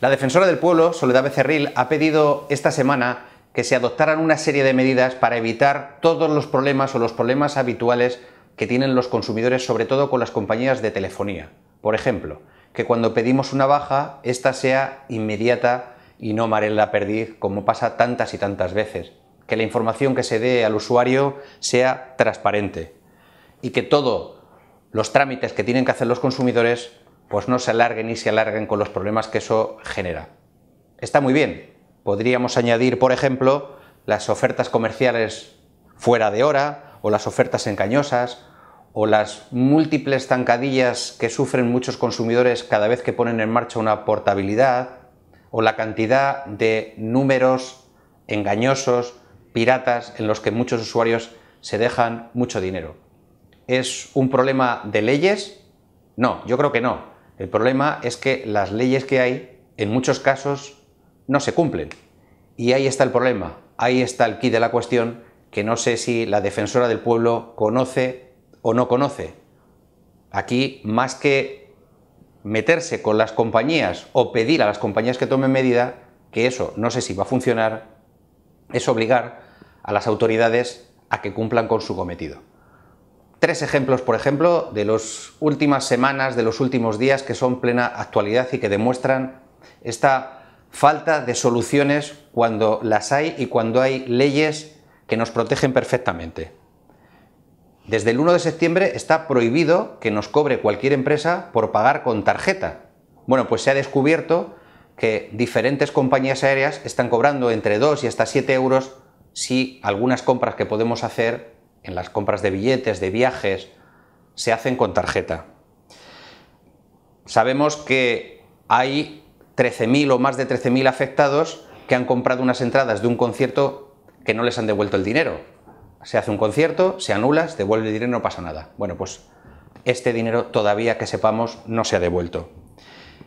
La defensora del pueblo, Soledad Becerril, ha pedido esta semana que se adoptaran una serie de medidas para evitar todos los problemas o los problemas habituales que tienen los consumidores, sobre todo con las compañías de telefonía. Por ejemplo, que cuando pedimos una baja, esta sea inmediata y no Marela Perdiz, como pasa tantas y tantas veces. Que la información que se dé al usuario sea transparente y que todos los trámites que tienen que hacer los consumidores pues no se alarguen y se alarguen con los problemas que eso genera. Está muy bien. Podríamos añadir, por ejemplo, las ofertas comerciales fuera de hora o las ofertas engañosas o las múltiples zancadillas que sufren muchos consumidores cada vez que ponen en marcha una portabilidad o la cantidad de números engañosos, piratas, en los que muchos usuarios se dejan mucho dinero. ¿Es un problema de leyes? No, yo creo que no. El problema es que las leyes que hay, en muchos casos, no se cumplen. Y ahí está el problema, ahí está el quid de la cuestión, que no sé si la defensora del pueblo conoce o no conoce. Aquí, más que meterse con las compañías o pedir a las compañías que tomen medida, que eso no sé si va a funcionar, es obligar a las autoridades a que cumplan con su cometido tres ejemplos, por ejemplo, de las últimas semanas, de los últimos días que son plena actualidad y que demuestran esta falta de soluciones cuando las hay y cuando hay leyes que nos protegen perfectamente. Desde el 1 de septiembre está prohibido que nos cobre cualquier empresa por pagar con tarjeta. Bueno, pues se ha descubierto que diferentes compañías aéreas están cobrando entre 2 y hasta 7 euros si algunas compras que podemos hacer en las compras de billetes, de viajes, se hacen con tarjeta. Sabemos que hay 13.000 o más de 13.000 afectados que han comprado unas entradas de un concierto que no les han devuelto el dinero. Se hace un concierto, se anula, se devuelve el dinero, no pasa nada. Bueno, pues este dinero todavía que sepamos no se ha devuelto.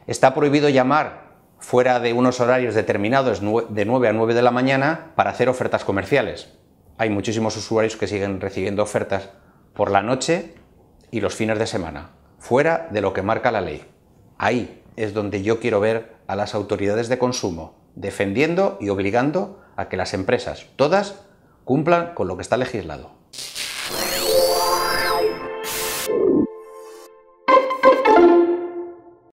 Está prohibido llamar fuera de unos horarios determinados de 9 a 9 de la mañana para hacer ofertas comerciales hay muchísimos usuarios que siguen recibiendo ofertas por la noche y los fines de semana, fuera de lo que marca la ley. Ahí es donde yo quiero ver a las autoridades de consumo defendiendo y obligando a que las empresas, todas, cumplan con lo que está legislado.